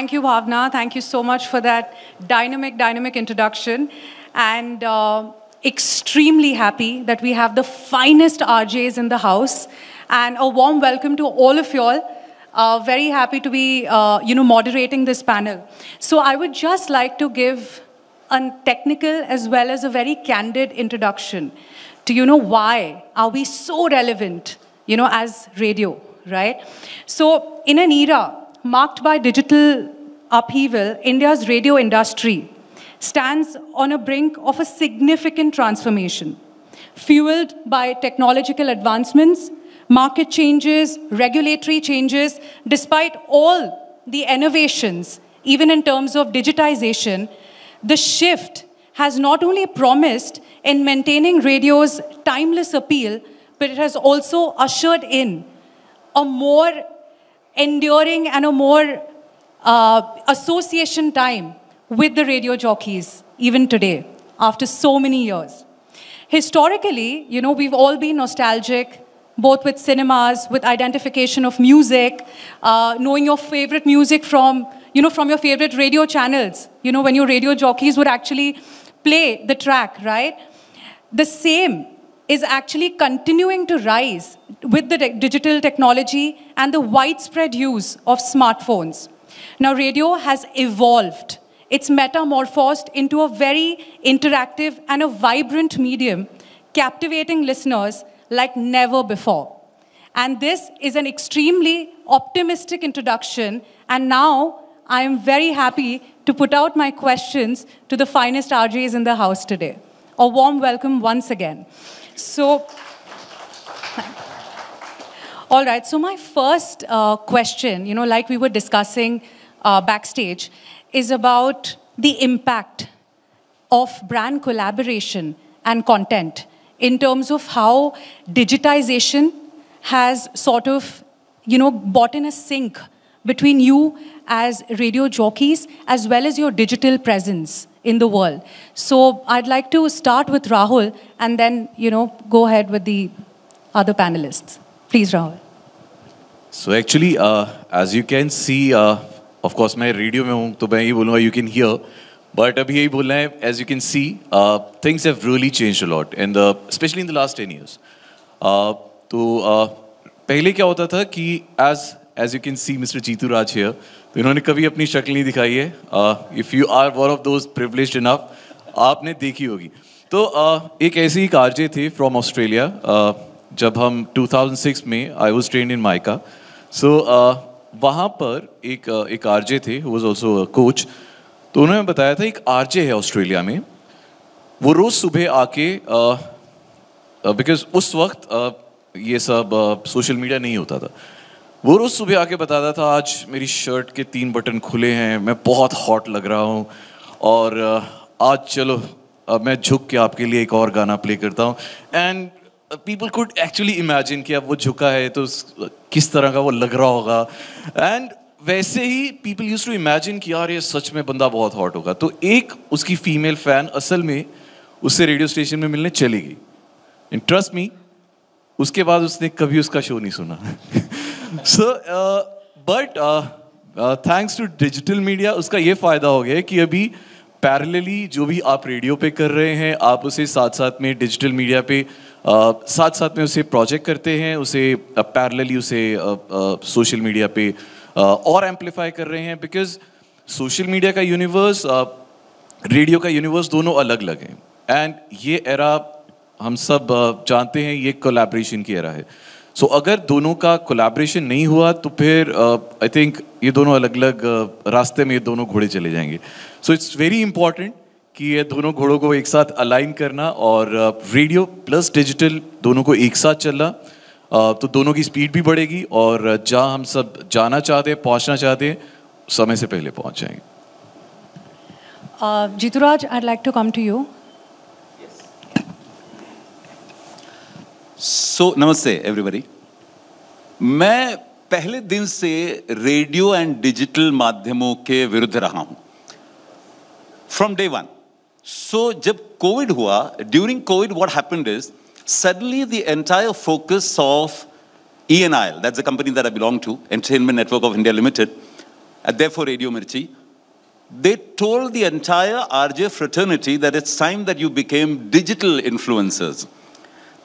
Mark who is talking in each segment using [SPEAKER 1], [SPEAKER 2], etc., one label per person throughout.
[SPEAKER 1] Thank you, Bhavna. Thank you so much for that dynamic, dynamic introduction. And uh, extremely happy that we have the finest RJs in the house. And a warm welcome to all of y'all. Uh, very happy to be, uh, you know, moderating this panel. So I would just like to give a technical as well as a very candid introduction to, you know, why are we so relevant, you know, as radio, right? So in an era marked by digital upheaval, India's radio industry stands on a brink of a significant transformation, fueled by technological advancements, market changes, regulatory changes, despite all the innovations, even in terms of digitization, the shift has not only promised in maintaining radio's timeless appeal, but it has also ushered in a more enduring and a more uh, association time with the radio jockeys, even today, after so many years. Historically, you know, we've all been nostalgic, both with cinemas, with identification of music, uh, knowing your favorite music from, you know, from your favorite radio channels, you know, when your radio jockeys would actually play the track, right? The same is actually continuing to rise with the digital technology and the widespread use of smartphones. Now, radio has evolved. It's metamorphosed into a very interactive and a vibrant medium, captivating listeners like never before. And this is an extremely optimistic introduction. And now I am very happy to put out my questions to the finest RJs in the house today. A warm welcome once again. So, all right, so my first uh, question, you know, like we were discussing uh, backstage, is about the impact of brand collaboration and content in terms of how digitization has sort of, you know, bought in a sync between you as radio jockeys as well as your digital presence in the world. So I'd like to start with Rahul and then, you know, go ahead with the other panelists. Please, Rahul.
[SPEAKER 2] So actually, uh, as you can see, uh, of course, I'm radio, so I'll you can hear. But as you can see, uh, things have really changed a lot, in especially in the last 10 years. So, uh, uh, as, as you can see, Mr. Jitu Raj here, तो इन्होंने कभी अपनी शक्ल नहीं दिखाई है if you are one of those privileged enough आपने देखी होगी तो uh, एक ऐसी ही कारजे थी फ्रॉम ऑस्ट्रेलिया uh, जब हम 2006 में I was train in MICA so वहाँ पर एक uh, एक आरजे थे वॉज ऑल्सो कोच तो उन्होंने बताया था एक आरजे है ऑस्ट्रेलिया में वो रोज़ सुबह आके बिकॉज उस वक्त ये सब सोशल मीडिया नहीं होता था वो रोज़ सुबह आके बताता था आज मेरी शर्ट के तीन बटन खुले हैं मैं बहुत हॉट लग रहा हूँ और आज चलो अब मैं झुक के आपके लिए एक और गाना प्ले करता हूँ and people could actually imagine कि अब वो झुका है तो किस तरह का वो लग रहा होगा एंड वैसे ही पीपल यूज टू इमेजिन कि यार ये सच में बंदा बहुत हॉट होगा तो एक उसकी फीमेल फैन असल में उससे रेडियो स्टेशन में मिलने चली गई एंड ट्रस्ट मी उसके बाद उसने कभी उसका शो नहीं सुना so but thanks to digital media उसका ये फ़ायदा हो गया कि अभी पैरेलली जो भी आप रेडियो पे कर रहे हैं आप उसे साथ साथ में डिजिटल मीडिया पे uh, साथ साथ में उसे प्रोजेक्ट करते हैं उसे पैरेलली uh, उसे सोशल uh, मीडिया पे और एम्पलीफाई कर रहे हैं बिकॉज सोशल मीडिया का यूनिवर्स रेडियो का यूनिवर्स दोनों अलग अलग हैं एंड ये एरा हम सब जानते हैं ये कोलैबोरेशन की एरा है सो so, अगर दोनों का कोलैबोरेशन नहीं हुआ तो फिर आई uh, थिंक ये दोनों अलग अलग uh, रास्ते में ये दोनों घोड़े चले जाएंगे सो इट्स वेरी इंपॉर्टेंट कि ये दोनों घोड़ों को एक साथ अलाइन करना और रेडियो प्लस डिजिटल दोनों को एक साथ चलना uh, तो दोनों की स्पीड भी बढ़ेगी और uh, जहाँ हम सब जाना चाहते हैं पहुँचना चाहते हैं समय से पहले पहुँच जाएंगे
[SPEAKER 1] Jituraj I like to come to you
[SPEAKER 3] so नमस्ते एवरीबॉडी मैं पहले दिन से रेडियो एंड डिजिटल माध्यमों के विरुद्ध रहा हूं फ्रॉम डे वन सो जब कोविड हुआ during covid what happened is suddenly the entire focus of E N I L that's company that I belong to entertainment network of India limited at for radio Mirchi they told their entire fraternity that is time that you became digital influencers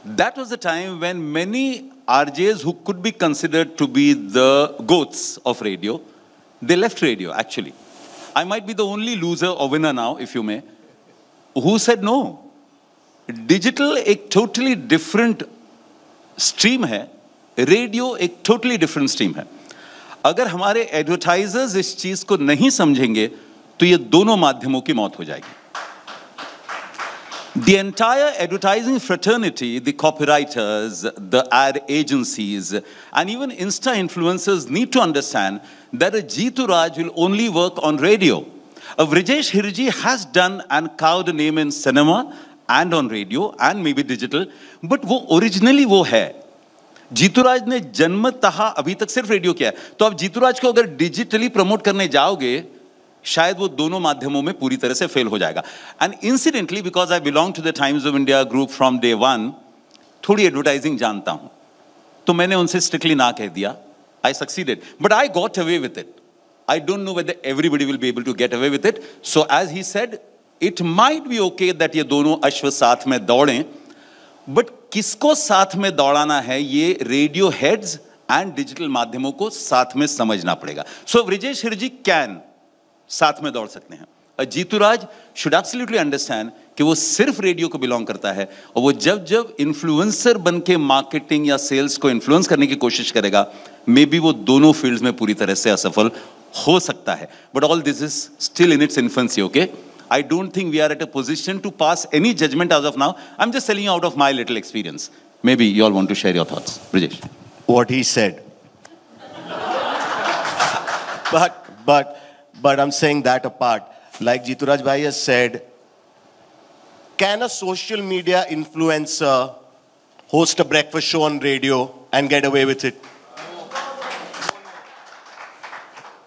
[SPEAKER 3] That was the time when many RJs who could be considered to be the goats of radio, they left radio actually. I might be the only loser or winner now, if you may, who said no. Digital, a totally different stream है radio, a totally different stream है अगर हमारे advertisers इस चीज़ को नहीं समझेंगे तो ये दोनों माध्यमों की मौत हो जाएगी the entire advertising fraternity, the copywriters, the ad agencies, and even Insta influencers need to understand that a Jeetu Raj will only work on radio. A Vrijesh Hirji has done and carved a name in cinema and on radio and maybe digital, but originally वो है. ne ने जन्मतः abhi तक सिर्फ radio किया है तो आप जीतूराज को अगर डिजिटली प्रमोट शायद वो दोनों माध्यमों में पूरी तरह से फेल हो जाएगा and incidentally because I belong to the Times of India group from day one थोड़ी एडवर्टाइजिंग जानता हूं तो मैंने उनसे स्ट्रिक्टली ना कह दिया I succeeded but I got away with it I don't know whether everybody will be able to get away with it so as he said it might be okay that ये दोनों अश्व साथ में दौड़ें but किसको साथ में दौड़ाना है ये रेडियो हेड्स एंड डिजिटल माध्यमों को साथ में समझना पड़ेगा सो ब्रिजेश हिर्जी कैन साथ में दौड़ सकते हैं Jitu Raj should absolutely understand कि वो सिर्फ रेडियो को बिलोंग करता है और वो जब जब इन्फ्लुएंसर बन मार्केटिंग या सेल्स को इन्फ्लुएंस करने की कोशिश करेगा मे बी वो दोनों फील्ड्स में पूरी तरह से असफल हो सकता है but all this is still in its infancy okay I don't think we are at a position to pass any judgement as of now I am just selling out of my little experience may be you all want to share your thoughts Brijesh what he said
[SPEAKER 4] but but but I'm saying that apart. Like Jituraj Bhai has said, can a social media influencer host a breakfast show on radio and get away with it?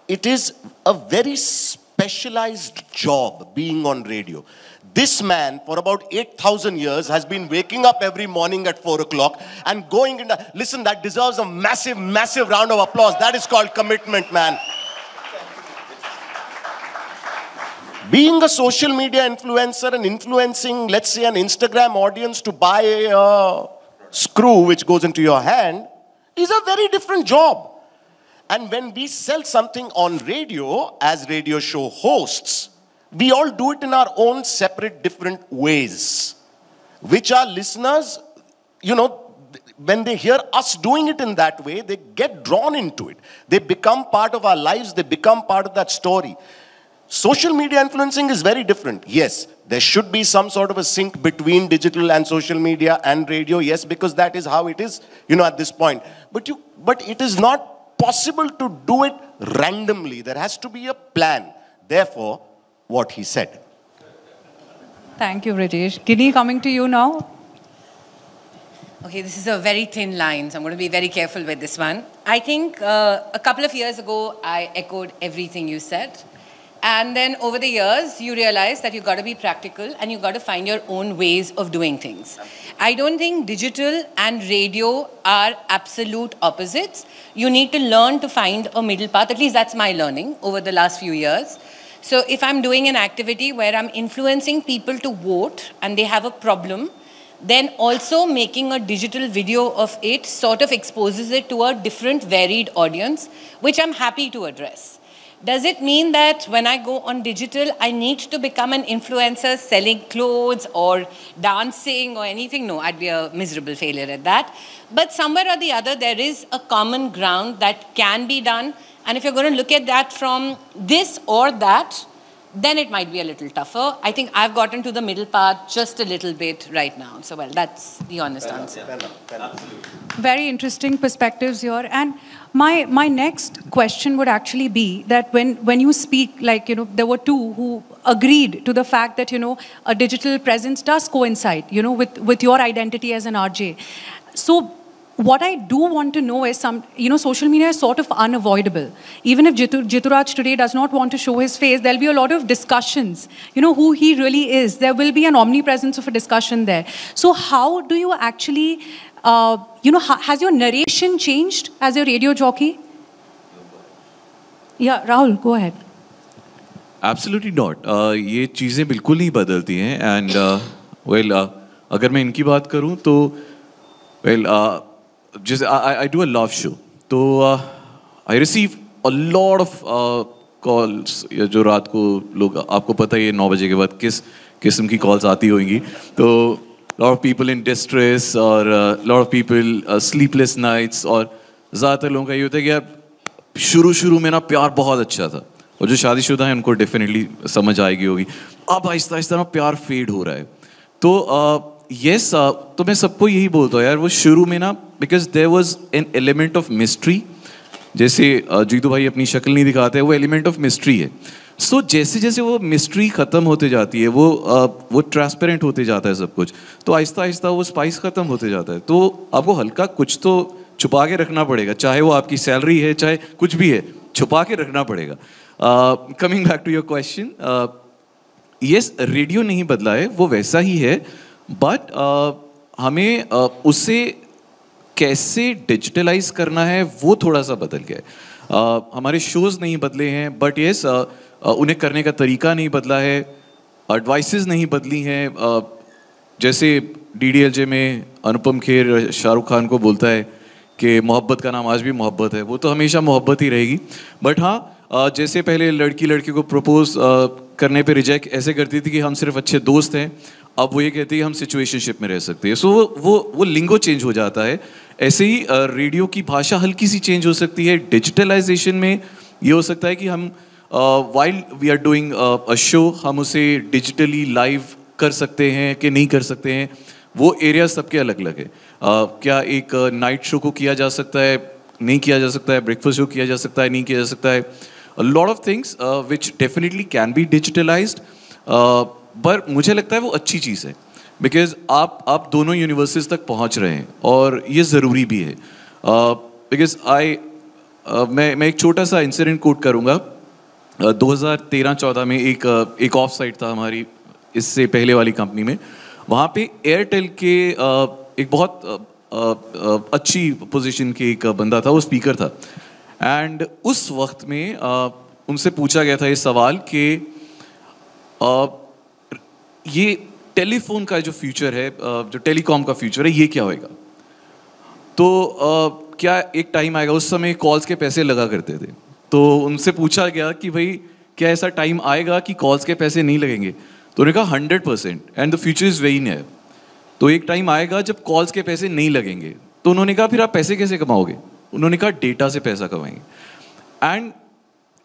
[SPEAKER 4] It is a very specialized job being on radio. This man, for about 8,000 years, has been waking up every morning at 4 o'clock and going in. Listen, that deserves a massive, massive round of applause. That is called commitment, man. being a social media influencer and influencing, let's say, an Instagram audience to buy a uh, screw which goes into your hand is a very different job. And when we sell something on radio as radio show hosts, we all do it in our own separate, different ways, which our listeners, you know, when they hear us doing it in that way, they get drawn into it. They become part of our lives, they become part of that story. Social media influencing is very different. Yes, there should be some sort of a sync between digital and social media and radio. Yes, because that is how it is, you know, at this point. But, you, but it is not possible to do it randomly. There has to be a plan. Therefore, what he said.
[SPEAKER 1] Thank you, Rajesh. Gini, coming to you now.
[SPEAKER 5] Okay, this is a very thin line, so I'm going to be very careful with this one. I think uh, a couple of years ago, I echoed everything you said. And then over the years, you realize that you've got to be practical and you've got to find your own ways of doing things. I don't think digital and radio are absolute opposites. You need to learn to find a middle path. At least that's my learning over the last few years. So if I'm doing an activity where I'm influencing people to vote and they have a problem, then also making a digital video of it sort of exposes it to a different varied audience, which I'm happy to address. Does it mean that when I go on digital, I need to become an influencer selling clothes or dancing or anything? No, I'd be a miserable failure at that. But somewhere or the other, there is a common ground that can be done. And if you're going to look at that from this or that, then it might be a little tougher. I think I've gotten to the middle part just a little bit right now. So, well, that's the honest answer.
[SPEAKER 1] Very interesting perspectives here. And my, my next question would actually be that when, when you speak, like, you know, there were two who agreed to the fact that, you know, a digital presence does coincide, you know, with, with your identity as an RJ. So what I do want to know is some, you know, social media is sort of unavoidable. Even if Jitur, Jituraj today does not want to show his face, there'll be a lot of discussions, you know, who he really is. There will be an omnipresence of a discussion there. So how do you actually, uh, you know, ha has your narration changed as a radio jockey? Yeah, Rahul, go ahead.
[SPEAKER 2] Absolutely not. These things चीज़ें and uh, well if I talk इनकी बात well uh, जैसे आई I do a live तो I receive a lot of calls या जो रात को लोग आपको पता ही है नौ बजे के बाद किस किस्म की कॉल्स आती होंगी तो lot of people in distress और lot of people sleepless nights और ज़्यादातर लोगों का ये होता है कि यार शुरू शुरू में ना प्यार बहुत अच्छा था और जो शादीशुदा है उनको डेफिनेटली समझ आएगी होगी अब आहिस्ता आहिस्ता ना प्यार फेड हो रहा है तो uh, यस तो मैं सबको यही बोलता हूँ यार वो शुरू में ना because there was an element of mystery जैसे जीतू भाई अपनी शक्ल नहीं दिखाते वो एलिमेंट ऑफ मिस्ट्री है सो so, जैसे जैसे वो मिस्ट्री ख़त्म होते जाती है वो वो ट्रांसपेरेंट होते जाता है सब कुछ तो आहिस्ता आहिस्ता वो स्पाइस ख़त्म होते जाता है तो आपको हल्का कुछ तो छुपा के रखना पड़ेगा चाहे वो आपकी सैलरी है चाहे कुछ भी है छुपा के रखना पड़ेगा coming back to your question yes radio नहीं बदला है वो वैसा ही है बट uh, हमें uh, उसे कैसे डिजिटलाइज करना है वो थोड़ा सा बदल गया है uh, हमारे शोज़ नहीं बदले हैं बट येस उन्हें करने का तरीका नहीं बदला है एडवाइसेस नहीं बदली हैं जैसे डी में अनुपम खेर शाहरुख खान को बोलता है कि मोहब्बत का नाम आज भी मोहब्बत है वो तो हमेशा मोहब्बत ही रहेगी बट हाँ जैसे पहले लड़की लड़के को प्रपोज करने पे रिजेक्ट ऐसे करती थी कि हम सिर्फ अच्छे दोस्त हैं अब वो ये कहती है हम सिचुएशनशिप में रह सकते हैं सो so, वो वो लिंगो चेंज हो जाता है ऐसे ही रेडियो की भाषा हल्की सी चेंज हो सकती है डिजिटलाइजेशन में ये हो सकता है कि हम while we are doing a show हम उसे डिजिटली लाइव कर सकते हैं कि नहीं कर सकते हैं वो एरिया सबके अलग अलग है uh, क्या एक नाइट शो को किया जा सकता है नहीं किया जा सकता है ब्रेकफास्ट शो किया जा सकता है नहीं किया जा सकता है lot of things which definitely can be digitalised पर मुझे लगता है वो अच्छी चीज़ है बिकॉज आप आप दोनों यूनिवर्सिटीज तक पहुंच रहे हैं और ये ज़रूरी भी है बिकॉज uh, आई uh, मैं मैं एक छोटा सा इंसिडेंट कोट करूँगा uh, 2013-14 में एक uh, एक ऑफ साइट था हमारी इससे पहले वाली कंपनी में वहाँ पे एयरटेल के uh, एक बहुत uh, uh, uh अच्छी पोजीशन के एक बंदा था वो स्पीकर था एंड उस वक्त में uh, उनसे पूछा गया था ये सवाल कि uh, ये टेलीफोन का जो फ्यूचर है जो टेलीकॉम का फ्यूचर है ये क्या होएगा तो क्या एक टाइम आएगा उस समय कॉल्स के पैसे लगा करते थे तो उनसे पूछा गया कि भाई क्या ऐसा टाइम आएगा कि कॉल्स के पैसे नहीं लगेंगे तो उन्होंने कहा hundred percent and the future is very near तो एक टाइम आएगा जब कॉल्स के पैसे नहीं लगेंगे तो उन्होंने कहा फिर आप पैसे कैसे कमाओगे उन्होंने कहा डेटा से पैसा कमाएंगे एंड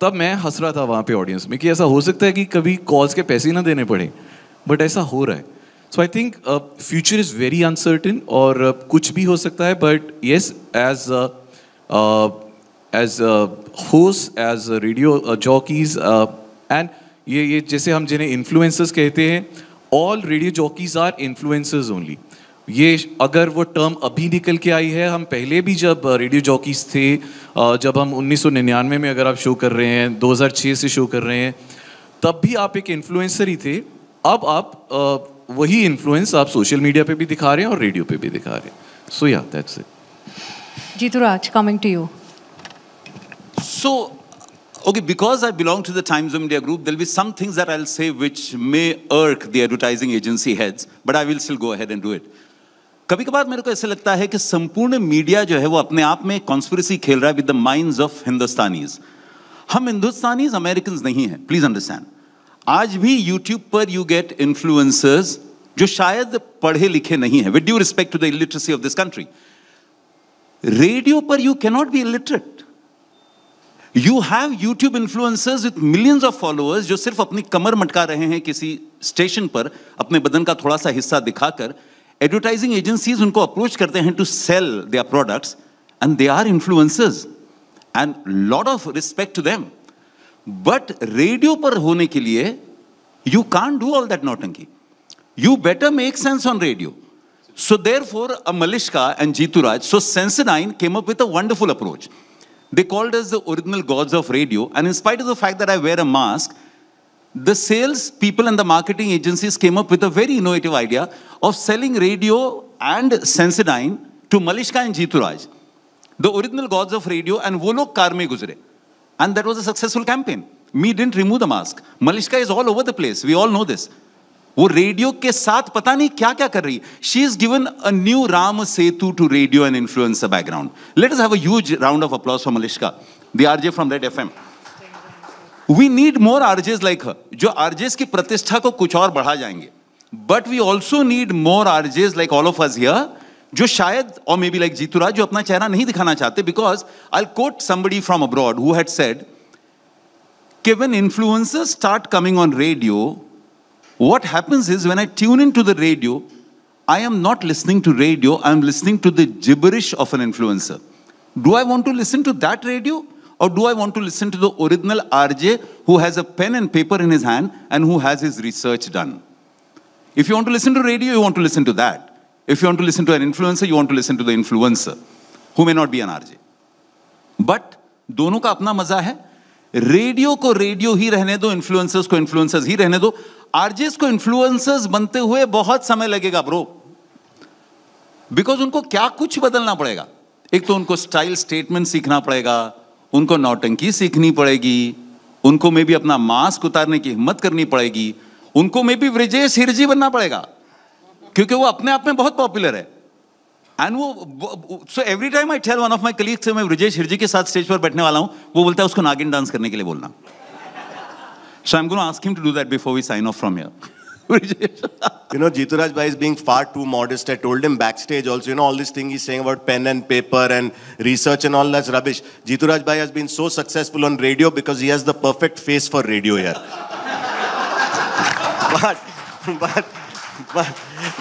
[SPEAKER 2] तब मैं हंस रहा था वहाँ पे ऑडियंस में कि ऐसा हो सकता है कि कभी कॉल्स के पैसे ही ना देने पड़े बट ऐसा हो रहा है so I think future is very uncertain और uh, कुछ भी हो सकता है बट येस एज एज होस एज रेडियो जॉकीज एंड ये ये जैसे हम जिन्हें इन्फ्लुएंसर्स कहते हैं all radio jockeys are influencers only ये अगर वो टर्म अभी निकल के आई है हम पहले भी जब रेडियो uh, जॉकीज थे uh, जब हम 1999 में अगर आप शो कर रहे हैं 2006 से शो कर रहे हैं तब भी आप एक इन्फ्लुएंसर ही थे अब आप वही इन्फ्लुएंस आप सोशल मीडिया पे भी दिखा रहे हैं और रेडियो पे भी दिखा रहे हैं
[SPEAKER 3] so yeah that's
[SPEAKER 1] it Raj coming to you
[SPEAKER 3] so Okay, because I belong to the Times of India group, there'll be some things that I'll से which may irk the advertising agency heads, but I will still go ahead and do it कभी कभार मेरे को ऐसे लगता है कि संपूर्ण मीडिया जो है वो अपने आप में कॉन्स्परेसी खेल रहा है with the mind of Hindustanis हम हिंदुस्तानीज अमेरिकन नहीं है प्लीज अंडरस्टैंड आज भी YouTube पर यू गेट इन्फ्लुएंसर्स जो शायद पढ़े लिखे नहीं है with due respect to the illiteracy of this country radio पर you cannot be illiterate you have YouTube influencers with millions of followers जो सिर्फ अपनी कमर मटका रहे हैं किसी स्टेशन पर अपने बदन का थोड़ा सा हिस्सा दिखाकर एडवर्टाइजिंग एजेंसीज उनको अप्रोच करते हैं to sell the products and they are influencers and lot of respect to them but radio पर होने के लिए you can't do all that नोटंकी you better make sense on radio so therefore a Malishka and Jituraj so sense nine came up with a wonderful approach they called is the original gods of radio and in spite of the fact that I wear a mask the sales people and the marketing agency came up with a very innovative idea of selling radio and sense nine to Malishka and Jituraj the original gods of radio and वो लोग car में गुजरे And that was a successful campaign. Me didn't remove the mask. Malishka is all over the place. We all know this. वो radio के साथ पता नहीं क्या क्या कर रही she is given a new Ram Setu to radio and influence background let us have a huge round of applause for Malishka the RJ from Red FM we need more RJs like her जो RJs की प्रतिष्ठा को कुछ और बढ़ा जाएंगे but we also need more RJs like all of us here जो maybe like may be like Jituraj जो अपना चेहरा नहीं दिखाना चाहते because I quote somebody from abroad who had said when influencers start coming on radio, what happens is when I tune into the radio, I am not listening to radio, I am listening to the gibberish of an influencer. Do I want to listen to that radio? Or do I want to listen to the original RJ who has a pen and paper in his hand and who has his research done? If you want to listen to radio, you want to listen to that. If you want to listen to an influencer, you want to listen to the influencer, who may not be an RJ. But दोनों का अपना मजा है radio को radio ही रहने दो influencers को influencers ही रहने दो आरजेस को इन्फ्लुएंसर्स बनते हुए बहुत समय लगेगा ब्रो बिकॉज उनको क्या कुछ बदलना पड़ेगा एक तो उनको स्टाइल स्टेटमेंट सीखना पड़ेगा उनको नौटंकी सीखनी पड़ेगी उनको मे भी अपना मास्क उतारने की हिम्मत करनी पड़ेगी उनको मे भी ब्रिजेश हिरजी बनना पड़ेगा क्योंकि वो अपने आप में बहुत पॉपुलर है एंड वो so every time I tell one of my colleague से मैं ब्रजेश हिरजी के साथ स्टेज पर बैठने वाला हूँ वो बोलता है उसको नागिन डांस करने के लिए बोलना so I am gonna ask him to do that before we sign off from here
[SPEAKER 4] you know, Jituraj Bhai is being far too
[SPEAKER 3] modest. I told him backstage also, you know,
[SPEAKER 4] all this thing he's saying about pen and paper and research and all that's rubbish. Jituraj Bhai has been so successful on radio because he has the perfect face for radio here. but, but but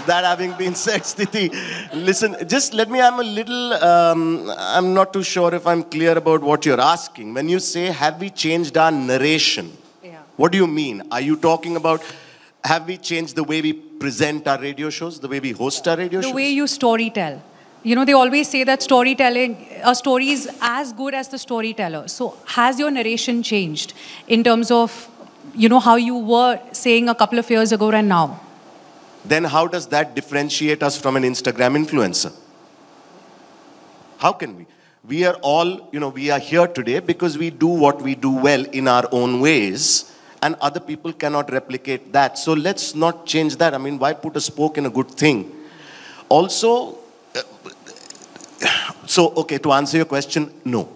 [SPEAKER 4] that having been said, Stiti, listen, just let me, I'm a little, um, I'm not too sure if I'm clear about what you're asking. When you say, have we changed our narration? Yeah. What do you mean? Are you talking about, have we changed the way we present our radio shows, the way we host our radio the shows? The way
[SPEAKER 1] you story tell. You know, they always say that storytelling, a story is as good as the storyteller. So has your narration changed in terms of, you know, how you were saying a couple of years ago and now?
[SPEAKER 4] then how does that differentiate us from an Instagram influencer? How can we? We are all, you know, we are here today because we do what we do well in our own ways and other people cannot replicate that. So let's not change that. I mean, why put a spoke in a good thing? Also, so, okay, to answer your question, no.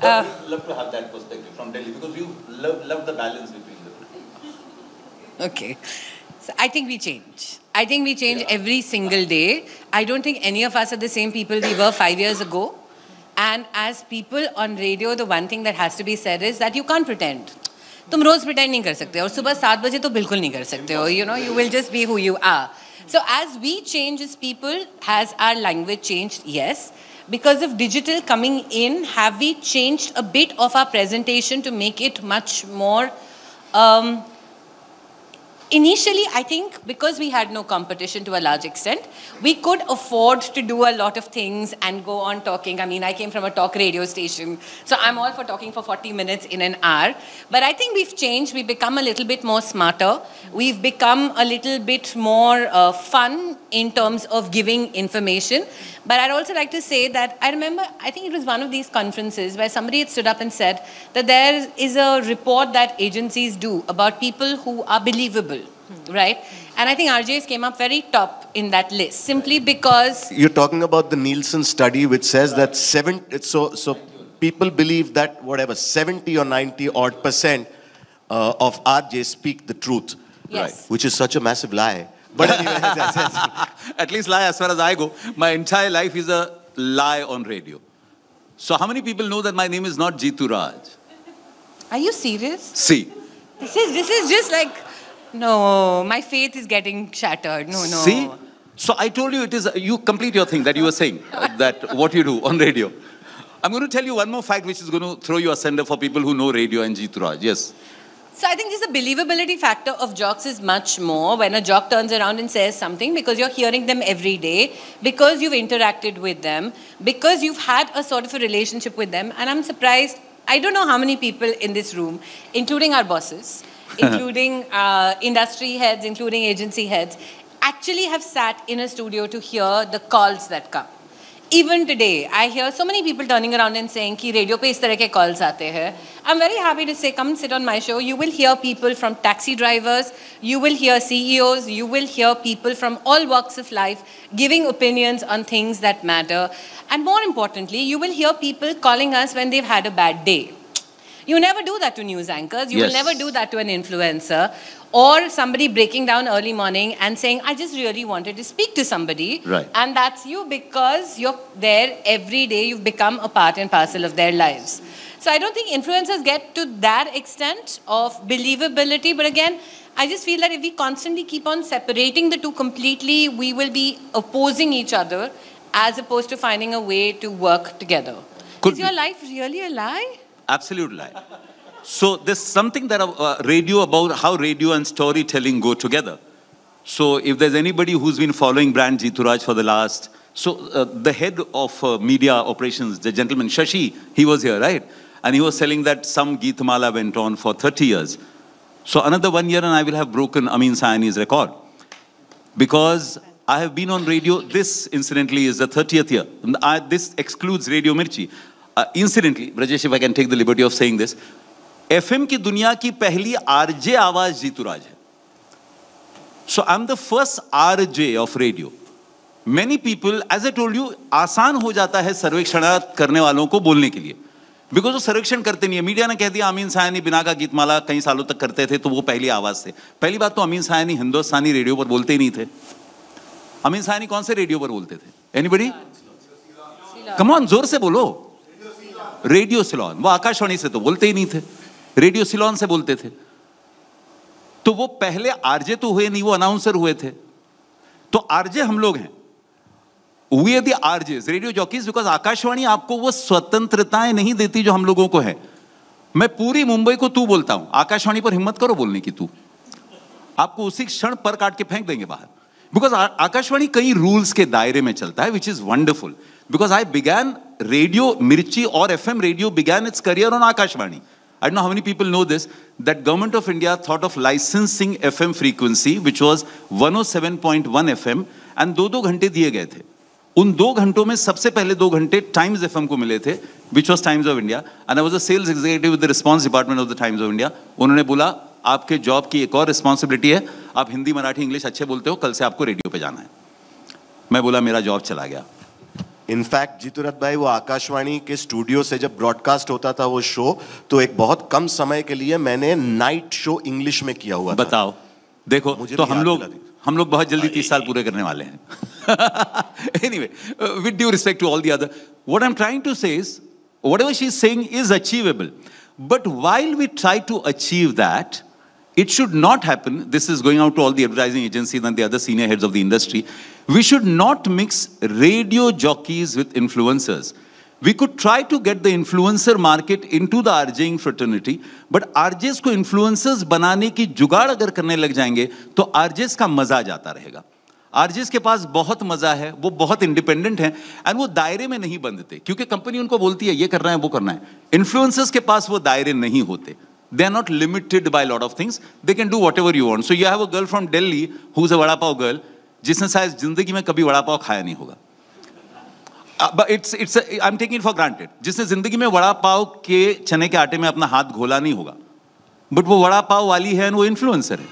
[SPEAKER 3] Uh, love to have that from Delhi because you love, love the balance between the
[SPEAKER 5] two. Okay. So I think we change. I think we change yeah. every single day. I don't think any of us are the same people we were five years ago. And as people on radio, the one thing that has to be said is that you can't pretend. तुम रोज pretend नहीं कर सकते और सुबह सात बजे तो बिल्कुल नहीं कर सकते हो you know you will just be who you are so as we change is because of digital coming in, have we changed a bit of our presentation to make it much more? Um, initially, I think because we had no competition to a large extent, we could afford to do a lot of things and go on talking. I mean, I came from a talk radio station, so I'm all for talking for 40 minutes in an hour. But I think we've changed. We've become a little bit more smarter. We've become a little bit more uh, fun in terms of giving information. But I'd also like to say that I remember, I think it was one of these conferences where somebody had stood up and said that there is a report that agencies do about people who are believable, hmm. right? And I think RJ's came up very top in that list simply because.
[SPEAKER 4] You're talking about the Nielsen study, which says that seven, so, so people believe that whatever, 70 or 90 odd percent uh, of RJS speak the truth. Yes. Right. Which is such a massive
[SPEAKER 3] lie. But anyway, yes, yes. at least lie as far as I go. My entire life is a lie on radio. So how many people know that my name is not Jitu Raj?
[SPEAKER 5] Are you serious? See. This is, this is just like, no, my faith is getting shattered. No, no. See?
[SPEAKER 3] So I told you it is, you complete your thing that you were saying, that what you do on radio. I'm going to tell you one more fact which is going to throw you a sender for people who know radio and Jitu Raj. Yes.
[SPEAKER 5] So I think just the believability factor of jocks is much more when a jock turns around and says something because you're hearing them every day, because you've interacted with them, because you've had a sort of a relationship with them. And I'm surprised, I don't know how many people in this room, including our bosses, including uh, industry heads, including agency heads, actually have sat in a studio to hear the calls that come even today, I hear so many people turning around and saying that radio पे calls आते i I'm very happy to say, come sit on my show. You will hear people from taxi drivers, you will hear CEOs, you will hear people from all walks of life giving opinions on things that matter. And more importantly, you will hear people calling us when they've had a bad day. You never do that to news anchors. You yes. will never do that to an influencer or somebody breaking down early morning and saying, I just really wanted to speak to somebody. Right. And that's you because you're there every day. You've become a part and parcel of their lives. So I don't think influencers get to that extent of believability. But again, I just feel that if we constantly keep on separating the two completely, we will be opposing each other as opposed to finding a way to work together. Could Is your life really a lie?
[SPEAKER 3] Absolute lie. So there's something that uh, uh, radio about how radio and storytelling go together. So if there's anybody who's been following brand Jituraj for the last, so uh, the head of uh, media operations, the gentleman Shashi, he was here, right? And he was telling that some Geetmala went on for 30 years. So another one year and I will have broken Amin Sayani's record. Because I have been on radio, this incidentally is the 30th year. I, this excludes Radio Mirchi. Uh, incidentally, Rajesh, if I can take the liberty of saying this, FM की दुनिया की पहली RJ आवाज जीतुराज है so I am the first RJ of radio many people as a told you आसान हो जाता है सर्वेक्षण करने वालों को बोलने के लिए बिकॉज वो सर्वेक्षण करते नहीं है मीडिया ने कह दिया अमीन सायानी बिना का गीतमाला कई सालों तक करते थे तो वो पहली आवाज थे पहली बात तो अमीन सायानी हिंदुस्तानी रेडियो पर बोलते ही नहीं थे अमीन सायानी कौन से रेडियो पर बोलते थे एनीबडी कमॉन जोर से बोलो रेडियो सिलोन वो आकाशवाणी से तो बोलते ही नहीं थे रेडियो सिलोन से बोलते थे तो वो पहले आरजे तो हुए नहीं वो अनाउंसर हुए थे तो आरजे हम लोग हैं we are the RJ radio jockeys because Akashvani आपको वो स्वतंत्रताएं नहीं देती जो हम लोगों को है मैं पूरी मुंबई को तू बोलता हूं आकाशवाणी पर हिम्मत करो बोलने की तू आपको उसी क्षण पर काट के फेंक देंगे बाहर बिकॉज आकाशवाणी कई रूल्स के दायरे में चलता है which is wonderful because I began radio Mirchi और F radio began its career on Akashvani I don't know how many people know this, that Government of India thought of licensing FM frequency, which was 107.1 FM, and दो दो घंटे दिए गए थे उन दो घंटों में सबसे पहले दो घंटे टाइम्स एफ को मिले थे which was Times of India and I was a sales executive with response department of the Times of India उन्होंने बोला आपके जॉब की एक और रिस्पॉन्सिबिलिटी है आप हिंदी मराठी इंग्लिश अच्छे बोलते हो कल से आपको रेडियो पे जाना है मैं बोला मेरा जॉब चला गया
[SPEAKER 4] इनफैक्ट जीतुरथ भाई वो आकाशवाणी के स्टूडियो से जब ब्रॉडकास्ट होता था वो शो तो एक बहुत कम समय के लिए मैंने नाइट शो इंग्लिश में किया हुआ बताओ
[SPEAKER 3] देखो मुझे तो हम लोग हम लोग बहुत जल्दी तीस साल पूरे करने वाले हैं anyway with due respect to all the other what I am trying to say is whatever she is saying is achievable but while we try to achieve that It should not happen. This is going out to all the advertising agencies and the other senior heads of the industry. We should not mix radio jockeys with influencers. We could try to get the influencer market into the RJing fraternity, but RJs को influencers बनाने की जुगाड़ अगर करने लग जाएंगे तो RJs का मजा जाता रहेगा आरजेस के पास बहुत मजा है वो बहुत इंडिपेंडेंट है एंड वो दायरे में नहीं बंधते क्योंकि कंपनी उनको बोलती है ये करना है वो करना है इन्फ्लुएंसर्स के पास वो दायरे नहीं होते They are not limited by a lot of things. They can do whatever you want. So you have a girl from Delhi who's a vada pav girl jisne zindagi जिसने शायद जिंदगी में कभी वड़ा पाव खाया नहीं uh, it's it's it's I am taking for granted जिसने जिंदगी में वड़ा पाव के चने के आटे में अपना हाथ घोला नहीं होगा बट वो वड़ा पाव वाली है वो इन्फ्लुएंसर है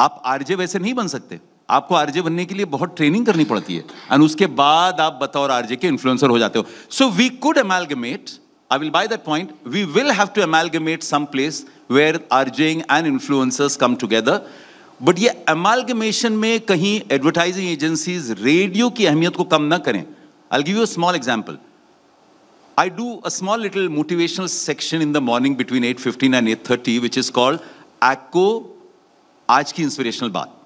[SPEAKER 3] आप आरजे वैसे नहीं बन सकते आपको आरजे बनने के लिए बहुत ट्रेनिंग करनी पड़ती है एंड उसके बाद आप बतौर आरजे के इन्फ्लुएंसर हो जाते हो so we could amalgamate I will buy that point. We will have to amalgamate some place where RJing and influencers come together. But ये amalgamation में कहीं एडवर्टाइजिंग एजेंसीज रेडियो की अहमियत को कम ना करें I give you small example I do a small little motivational section in the morning between eight fifteen and eight thirty which is called Acko आज की इंस्पिरेशनल बात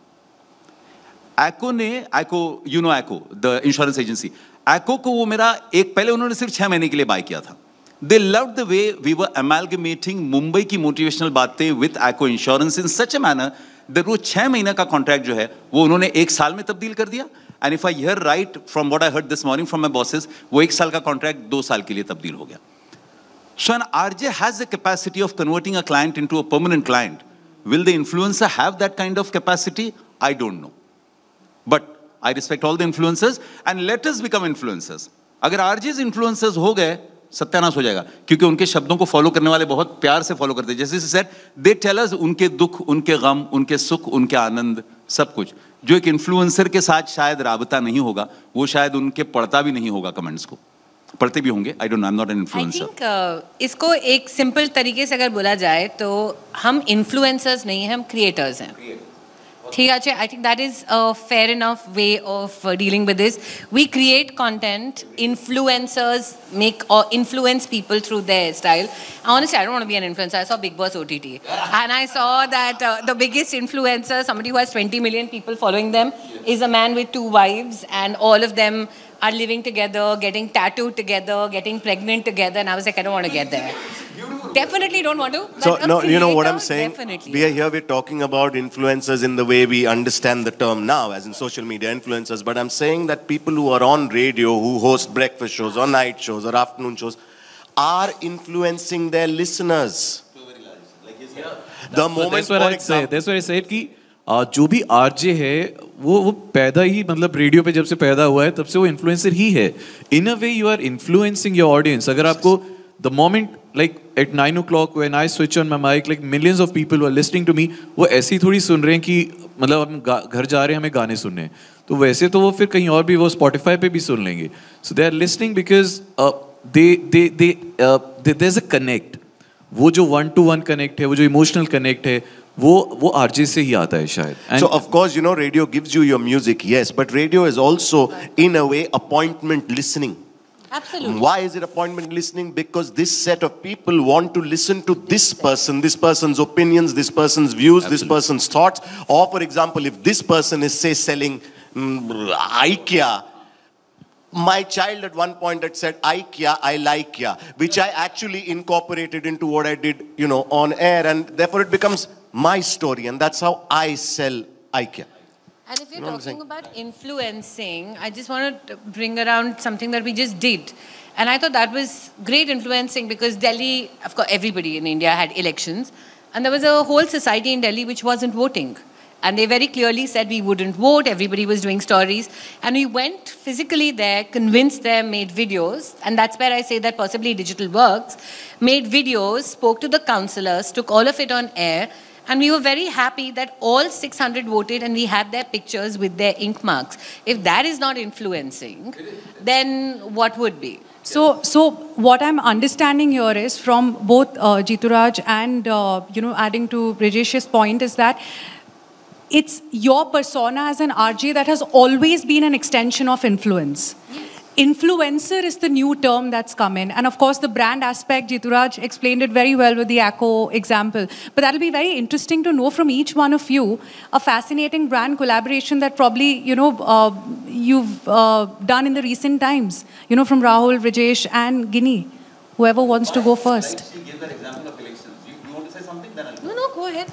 [SPEAKER 3] Echo ने Echo, you know Echo, the insurance agency Acko को वो मेरा एक पहले उन्होंने सिर्फ छह महीने के लिए बाय किया था they love the way we were amalgamating Mumbai की मोटिवेशनल बातें with Acko insurance in such a manner the वो छः महीने का कॉन्ट्रैक्ट जो है वो उन्होंने एक साल में तब्दील कर दिया and if I hear right from what I heard this morning from my bosses वो एक साल का कॉन्ट्रैक्ट दो साल के लिए तब्दील हो गया so an R J has the capacity of converting a client in to a permanent client will the influence have that kind of capacity I don't know but I respect all the influencers and let become become influencers. अगर RJ's influencers हो गए सत्यानाश हो जाएगा क्योंकि उनके शब्दों को फॉलो करने वाले बहुत प्यार से फॉलो करते हैं जैसे सर दे टेलर्स उनके दुख उनके गम उनके सुख उनके आनंद सब कुछ जो एक इन्फ्लुएंसर के साथ शायद रबता नहीं होगा वो शायद उनके पढ़ता भी नहीं होगा कमेंट्स को पढ़ते भी होंगे I don't I am not an influencer
[SPEAKER 5] think इसको एक सिंपल तरीके से अगर बोला जाए तो हम इन्फ्लुएंसर्स नहीं हैं हम क्रिएटर्स हैं Creator. ঠিক আছে I think that is a fair enough way of dealing with this we create content influencers make influence people through their honestly, I don't want to be an influencer. I saw Big Boss OTT. And I saw that uh, the biggest influencer, somebody who has 20 million people following them, is a man with two wives, and all of them are living together, getting tattooed together, getting pregnant together. And I was like, I don't want to get there.
[SPEAKER 1] Definitely don't want to. So, no, creator, you know what I'm saying? Definitely. We
[SPEAKER 4] are here, we're talking about influencers in the way we understand the term now, as in social media influencers. But I'm saying that people who are on radio, who host breakfast shows or night shows or afternoon shows, are influencing their listeners.
[SPEAKER 2] The moment, for example, uh, जो भी RJ है वो वो पैदा ही मतलब radio पे जब से पैदा हुआ है तब से वो इन्फ्लुएंसर ही है in a way you are influencing your audience अगर आपको the moment like at 9 o'clock when I switch on my mic, like millions of people people are listening to me, वो ऐसी थोड़ी सुन रहे हैं कि मतलब हम घर जा रहे हैं हमें गाने सुनने हैं तो वैसे तो वो फिर कहीं और भी वो स्पॉटिफाई पे भी सुन लेंगे so they are listening because they they is a connect वो जो वन टू वन कनेक्ट है वो जो इमोशनल कनेक्ट है वो वो आरजे से ही आता है शायद
[SPEAKER 4] so of course you know radio gives you your music yes but radio is also in a way appointment listening Absolutely. Why is it appointment listening? Because this set of people want to listen to this person, this person's opinions, this person's views, Absolutely. this person's thoughts. Or, for example, if this person is, say, selling mm, IKEA, my child at one point had said ikea i like ya which i actually incorporated into what i did you know on air and therefore it becomes my story and that's how i sell ikea
[SPEAKER 5] and if you're talking about influencing, I just want to bring around something that we just did. And I thought that was great influencing because Delhi, of course, everybody in India had elections. And there was a whole society in Delhi which wasn't voting. And they very clearly said we wouldn't vote. Everybody was doing stories. And we went physically there, convinced them, made videos. And that's where I say that possibly digital works. Made videos, spoke to the councillors, took all of it on air. And we were very happy that all 600 voted and we had their pictures with their ink marks. If that is not influencing,
[SPEAKER 1] then what would be? So, so what I'm understanding here is from both uh, Jituraj and uh, you know adding to Rajesh's point is that it's your persona as an RJ that has always been an extension of influence. Influencer is the new term that's come in. And of course, the brand aspect, Jituraj explained it very well with the ACO example. But that'll be very interesting to know from each one of you a fascinating brand collaboration that probably, you know, uh, you've uh, done in the recent times, you know, from Rahul, Rajesh, and Guinea. Whoever wants to go first. She
[SPEAKER 3] example
[SPEAKER 5] of elections. you want to say something? Then I'll go. No, no, go ahead.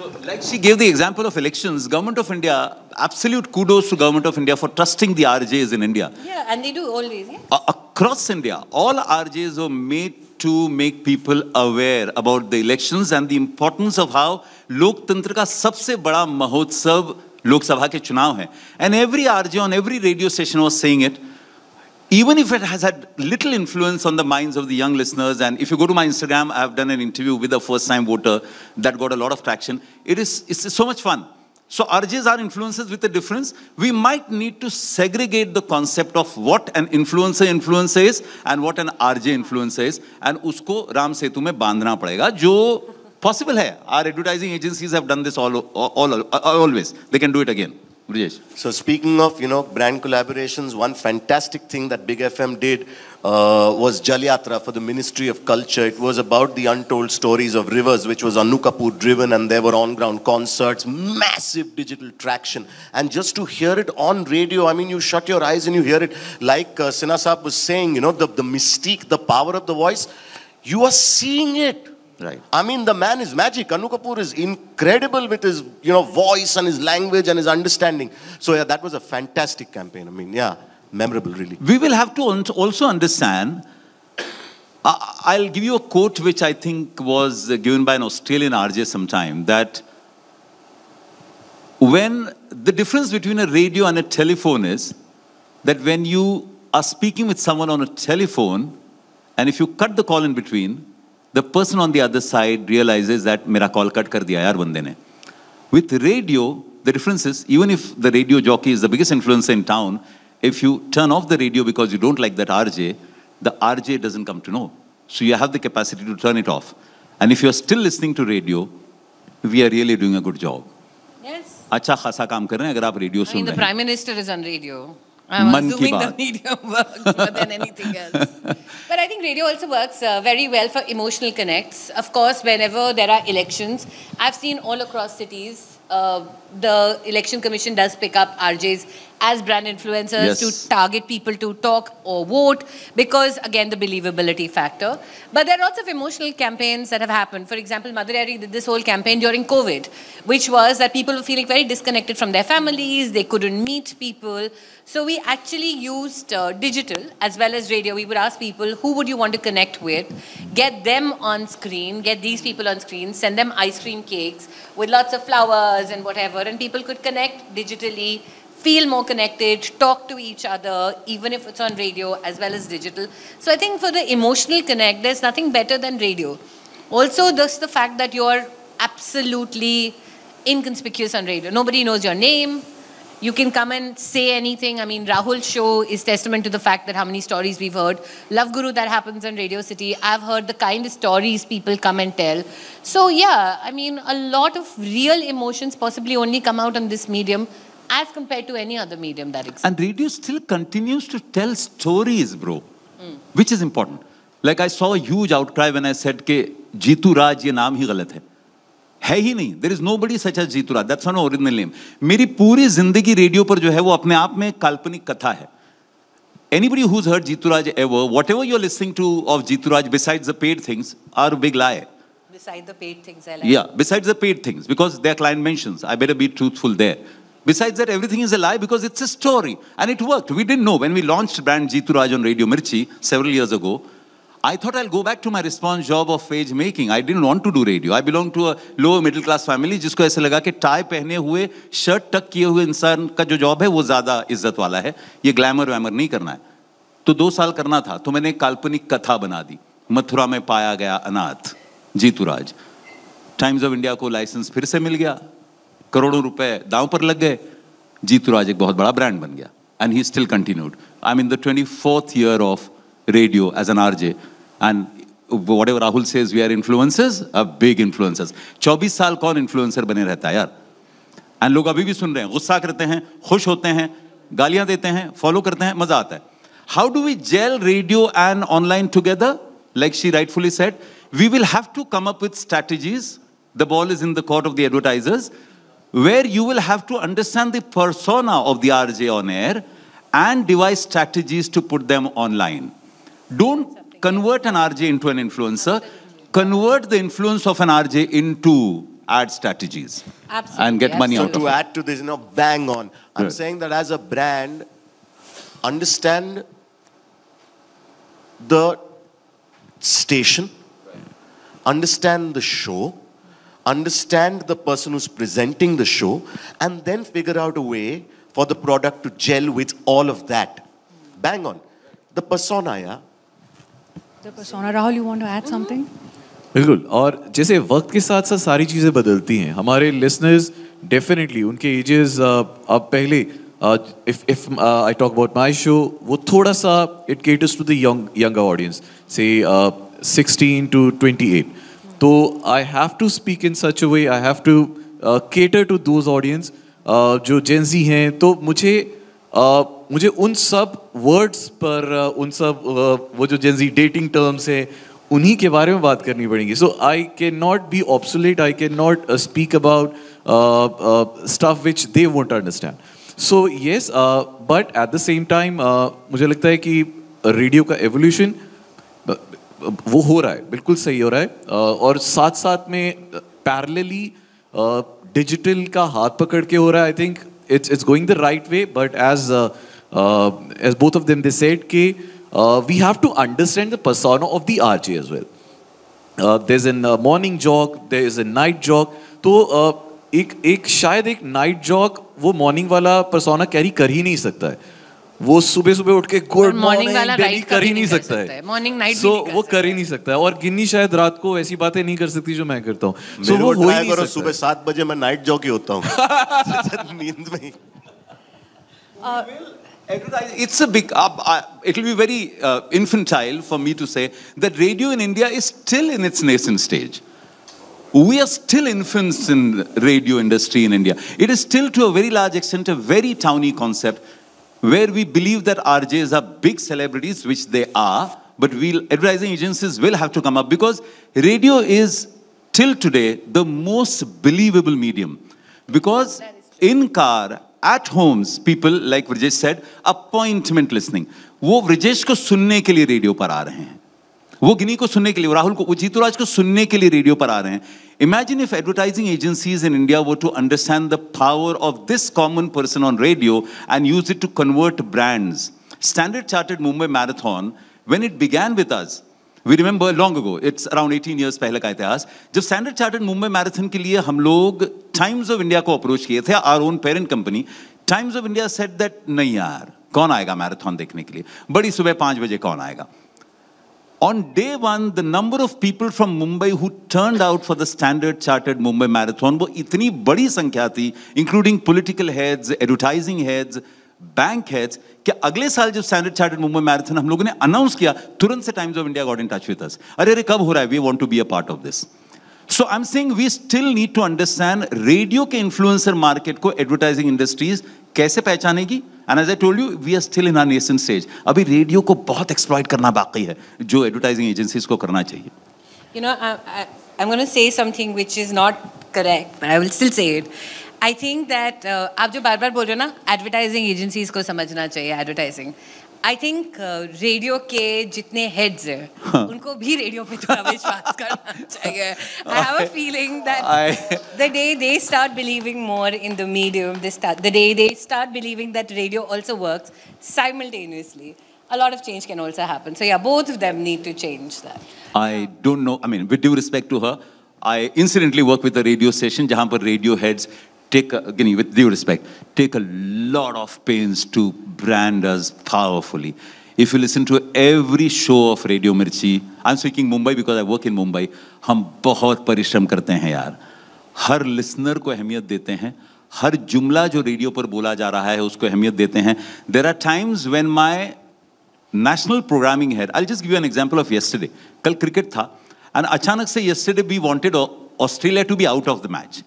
[SPEAKER 5] So, like she gave
[SPEAKER 3] the example of elections, Government of India, absolute kudos to Government of India for trusting the RJs in India.
[SPEAKER 5] Yeah, and they do always. Yeah?
[SPEAKER 3] Uh, across India, all RJs were made to make people aware about the elections and the importance of how Loktantra ka sabse bada mahotsav Lok Sabha ke chunav hai. And every RJ on every radio station was saying it even if it has had little influence on the minds of the young listeners, and if you go to my Instagram, I've done an interview with a first-time voter that got a lot of traction. It is it's so much fun. So urges are influences with a difference. We might need to segregate the concept of what an influencer influencer is and what an RJ influencer is, and usko Ram Setu में bandhna padega. जो possible hai? Our advertising agencies have done this all, all, all always. They can do it again. So speaking of, you know, brand collaborations,
[SPEAKER 4] one fantastic thing that Big FM did uh, was Jalyatra for the Ministry of Culture. It was about the untold stories of rivers, which was Anu Kapoor driven, and there were on-ground concerts, massive digital traction. And just to hear it on radio, I mean, you shut your eyes and you hear it. Like uh, Sinha Saab was saying, you know, the, the mystique, the power of the voice, you are seeing it. Right. I mean, the man is magic. Anu Kapoor is incredible with his, you know, voice and his language and his understanding. So yeah, that was a fantastic campaign. I mean,
[SPEAKER 3] yeah, memorable, really. We will have to also understand. I'll give you a quote which I think was given by an Australian RJ sometime that when the difference between a radio and a telephone is that when you are speaking with someone on a telephone and if you cut the call in between, the person on the other side realise that मेरा call cut कर दिया यार बंदे ने with radio the difference is even if the radio jockey is the biggest influence in town if you turn off the radio because you don't like that R J the R J doesn't come to know so you have the capacity to turn it off and if you are still listening to radio we are really doing a good job अच्छा खासा काम कर रहे हैं अगर आप radio सुन रहे हैं prime
[SPEAKER 5] minister is on radio
[SPEAKER 3] I'm Man assuming the
[SPEAKER 5] medium works more than anything else. But I think radio also works uh, very well for emotional connects. Of course, whenever there are elections, I've seen all across cities, uh, the election commission does pick up RJ's as brand influencers yes. to target people to talk or vote because, again, the believability factor. But there are lots of emotional campaigns that have happened. For example, Mother did this whole campaign during COVID, which was that people were feeling very disconnected from their families, they couldn't meet people. So we actually used uh, digital as well as radio. We would ask people, who would you want to connect with? Get them on screen, get these people on screen, send them ice cream cakes with lots of flowers and whatever. And people could connect digitally feel more connected, talk to each other, even if it's on radio as well as digital. So I think for the emotional connect, there's nothing better than radio. Also, just the fact that you're absolutely inconspicuous on radio. Nobody knows your name. You can come and say anything. I mean, Rahul's show is testament to the fact that how many stories we've heard. Love Guru, that happens on Radio City. I've heard the kind of stories people come and tell. So, yeah, I mean, a lot of real emotions possibly only come out on this medium as compared to any other medium that exists.
[SPEAKER 3] And radio still continues to tell stories, bro, mm. which is important. Like I saw a huge outcry when I said के जीतू राज ये नाम ही गलत है है ही नहीं there is nobody such as Jeetu Raj that's not original name मेरी पूरी जिंदगी रेडियो पर जो है वो अपने आप में काल्पनिक कथा है Anybody who's heard Jituraj ever, whatever you're listening to of Jituraj besides the paid things are a big lie.
[SPEAKER 5] Besides the paid things, I like. Yeah,
[SPEAKER 3] besides the paid things because their client mentions. I better be truthful there. Besides that, everything is a lie because it's a story. And it worked. We didn't know. When we launched brand Jitu Raj on Radio Mirchi several years ago, I thought I'll go back to my response job of page making. I didn't want to do radio. I belong to a lower middle class family जिसको ऐसे लगा कि tie पहने हुए shirt टक किए हुए इंसान का जो जॉब है वो ज़्यादा इज्जत वाला है ये ग्लैमर वैमर नहीं करना है तो दो साल करना था तो मैंने एक काल्पनिक कथा बना दी मथुरा में पाया गया अनाथ जीतूराज टाइम्स ऑफ इंडिया को लाइसेंस फिर से मिल गया करोड़ों रुपए दांव पर लग गए जीतू राज एक बहुत बड़ा ब्रांड बन गया and he still continued I am in the twenty fourth year of radio as an R J and whatever Rahul says we are influencers a big influencers चौबीस साल कौन इन्फ्लुएंसर बने रहता है यार एंड लोग अभी भी सुन रहे हैं गुस्सा करते हैं खुश होते हैं गालियां देते हैं फॉलो करते हैं मजा आता है how do we gel radio and online together like she rightfully said we will have to come up with strategies the ball is in the court of the advertisers where you will have to understand the persona of the RJ on air and devise strategies to put them online. Don't convert an RJ into an influencer. Convert the influence of an RJ into ad strategies
[SPEAKER 4] absolutely, and get money absolutely. out so of it. So to add to this, you know, bang on. I'm right. saying that as a brand, understand the station, understand the show, understand the person who's presenting the show, and then figure out a way for the product to gel with all of that. Bang on. The persona, yeah.
[SPEAKER 1] The persona. Rahul, you want to add something?
[SPEAKER 2] बिल्कुल और जैसे वक्त के साथ साथ सारी चीज़ें बदलती हैं हमारे लिसनर्स डेफिनेटली उनके एजेस uh, अब पहले if if I talk about my show वो थोड़ा सा it caters to the young younger audience से सिक्सटीन टू ट्वेंटी एट तो I have to speak in such a way I have to cater to those audience जो Gen Z हैं तो मुझे uh, मुझे उन सब वर्ड्स पर uh, उन सब uh, वो जो जेंजी डेटिंग टर्म्स हैं उन्हीं के बारे में बात करनी पड़ेगी so I can not be obsolete I can not speak about stuff which they won't understand so yes but at the same time मुझे लगता है कि रेडियो uh, का एवोल्यूशन वो हो रहा है बिल्कुल सही हो रहा है और साथ साथ में पैरेलली डिजिटल का हाथ पकड़ के हो रहा है I think it's it's going the right way but as as both of them they said कि we have to understand the person of the R J as well there is an morning jock there is in night jock तो एक एक शायद एक night jock वो morning वाला persona carry कर ही नहीं सकता है वो सुबह सुबह उठ के गुड मॉर्निंग डेली कर ही नहीं सकता है
[SPEAKER 5] मॉर्निंग नाइट सो
[SPEAKER 2] वो कर ही नहीं सकता है और गिन्नी शायद रात को ऐसी बातें नहीं कर सकती जो मैं करता हूँ सो वो हो ही नहीं सुबह सात बजे मैं नाइट जॉकी होता हूँ
[SPEAKER 4] नींद में
[SPEAKER 3] It's a big, uh, uh, it'll be very uh, infantile for me to say that radio in India is still in its nascent stage. We are still infants in radio industry in India. It is still to a very large extent a very towny concept where we believe that RJs are big celebrities, which they are, but we'll, advertising agencies will have to come up because radio is, till today, the most believable medium. Because in car, at homes, people, like Vrijesh said, appointment listening. वो ब्रजेश को सुनने के लिए radio पर आ रहे हैं वो गिनी को सुनने के लिए राहुल को जीतू राज को सुनने के लिए रेडियो पर आ रहे हैं Imagine if advertising agencies in India were to understand the power of this common person on radio and use it to convert brands. Standard Chartered Mumbai Marathon, when it began with us, we remember long ago, it's around 18 years पहले का इतिहास जब Standard Chartered Mumbai Marathon के लिए हम लोग Times of India को approach किए थे Our own parent company, Times of India said that नहीं यार कौन आएगा marathon देखने के लिए बड़ी सुबह पाँच बजे कौन आएगा On day one, the number of people from Mumbai who turned out for the Standard Chartered Mumbai Marathon वो इतनी बड़ी संख्या थी including political heads advertising heads bank heads कि अगले साल जब स्टैंडर्ड चार्टर्ड मुंबई मैराथन हम लोगों ने अनाउंस किया तुरंत से Times of India got in touch with us अरे अरे कब हो रहा है we want to be a part of this so I am saying we still need to understand radio के इन्फ्लुएंसर मार्केट को एडवर्टाइजिंग इंडस्ट्रीज कैसे पहचानेगी and as I told you we are still in our nation stage अभी radio को बहुत exploit करना बाकी है जो एडवर्टाइजिंग एजेंसीज को करना चाहिए
[SPEAKER 5] you know I am say something which is not correct but I will still say it I think that आप जो बार बार बोल रहे हो ना एडवर्टाइजिंग एजेंसीज को समझना चाहिए एडवर्टाइजिंग आई थिंक रेडियो के जितने हेड्स हैं
[SPEAKER 1] उनको भी रेडियो
[SPEAKER 5] पे थोड़ा विश्वास करना चाहिए I have a feeling that the day they start believing more in the medium the day they start believing that radio also works simultaneously a lot of change can also happen. So yeah, both of them need to change that.
[SPEAKER 3] I don't know. I mean, with due respect to her, I incidentally work with a radio station jahan par radio heads take, a, again, with due respect, take a lot of pains to brand us powerfully. If you listen to every show of Radio Mirchi, I'm speaking Mumbai because I work in Mumbai, हम बहुत परिश्रम करते हैं यार हर listener को अहमियत देते हैं हर जुमला जो रेडियो पर बोला जा रहा है उसको अहमियत देते हैं there are times when my national programming head I just give an example of yesterday कल क्रिकेट था एंड अचानक से yesterday we wanted Australia to be out of the match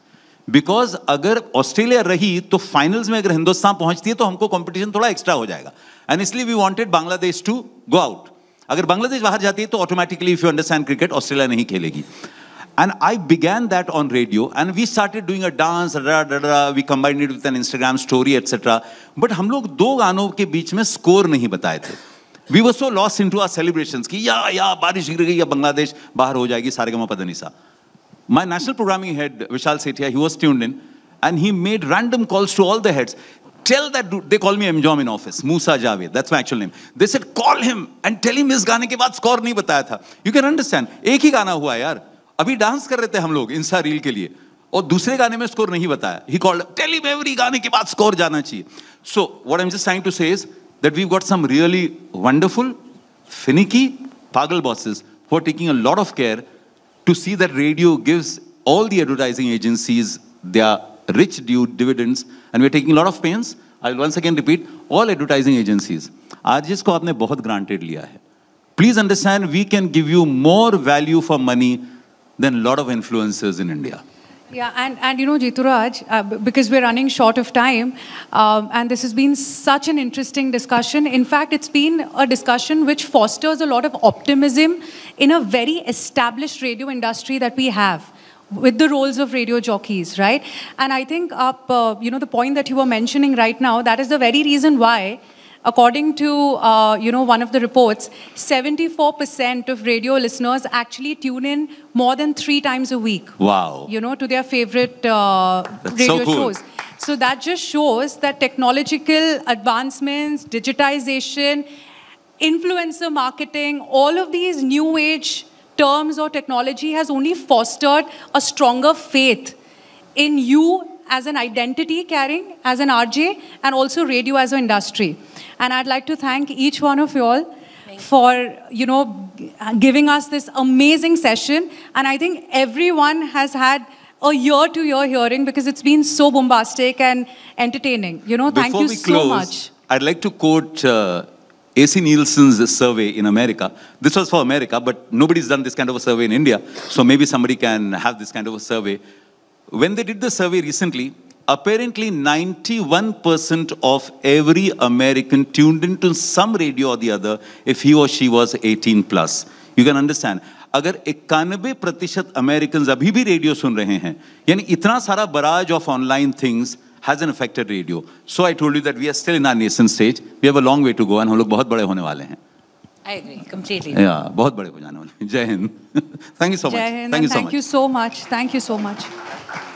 [SPEAKER 3] because अगर ऑस्ट्रेलिया रही तो फाइनल्स में अगर हिंदुस्तान पहुंचती है तो हमको कॉम्पिटिशन थोड़ा एक्स्ट्रा हो जाएगा एंड इसलिए we wanted Bangladesh to go out अगर बांग्लादेश बाहर जाती है तो automatically if you understand cricket Australia नहीं खेलेगी And I began that on radio, and we started doing a dance, da, da, da, we combined it with an Instagram story, etc. But हम लोग दो गानों के बीच में स्कोर नहीं बताए थे we were so lost into our celebration की या या बारिश गिर गई या बांग्लादेश बाहर हो जाएगी सारे गमा पता My national programming head, Vishal Satya, he was tuned in and he made random calls to all the heads. Tell that dude, they call me Mjom in office, Musa Javed, that's my actual name. They said, call him and tell him this. गाने के बाद score नहीं बताया था. You can understand, एक ही गाना हुआ यार. अभी dance कर रहे थे हम लोग इंस्टा रील के लिए और दूसरे गाने में score नहीं बताया. He called, tell him every गाने के बाद score जाना चाहिए. So, what I'm just trying to say is that we've got some really wonderful, finicky, pagal bosses who are taking a lot of care to see that radio gives all the advertising agencies their rich due dividends, and we're taking a lot of pains. I'll once again repeat, all advertising agencies. आज इसको आपने बहुत granted लिया Please understand, we can give you more value for money than a lot of influencers in India.
[SPEAKER 1] Yeah, and, and you know, Jituraj, uh, because we're running short of time, um, and this has been such an interesting discussion. In fact, it's been a discussion which fosters a lot of optimism in a very established radio industry that we have with the roles of radio jockeys, right? And I think up, uh, you know, the point that you were mentioning right now, that is the very reason why according to uh, you know one of the reports, 74% of radio listeners actually tune in more than three times a week.
[SPEAKER 3] Wow! You
[SPEAKER 1] know to their favorite uh, radio so cool. shows. So that just shows that technological advancements, digitization, influencer marketing, all of these new age terms or technology has only fostered a stronger faith in you as an identity carrying, as an RJ, and also radio as an industry. And I'd like to thank each one of you all for you know giving us this amazing session and i think everyone has had a year to year hearing because it's been so bombastic and entertaining you know Before thank you so close, much
[SPEAKER 3] i'd like to quote uh, AC Nielsen's survey in America. This was for America, but nobody's done this kind of a survey in India. So maybe somebody can have this kind of a survey when they did the survey recently, apparently 91% of every American tuned into some radio or the other if he or she was 18 plus. You can understand. अगर इक्यानवे प्रतिशत American अभी भी radio सुन रहे हैं यानी इतना सारा barrage of online things has an radio. Radio so I told you that we are still in our nation stage we have a long way to go and हम लोग बहुत बड़े होने वाले हैं
[SPEAKER 1] I agree completely. Yeah,
[SPEAKER 3] बहुत बड़े को जाने वाले जय हिंद thank you so much thank you
[SPEAKER 1] so much thank you so much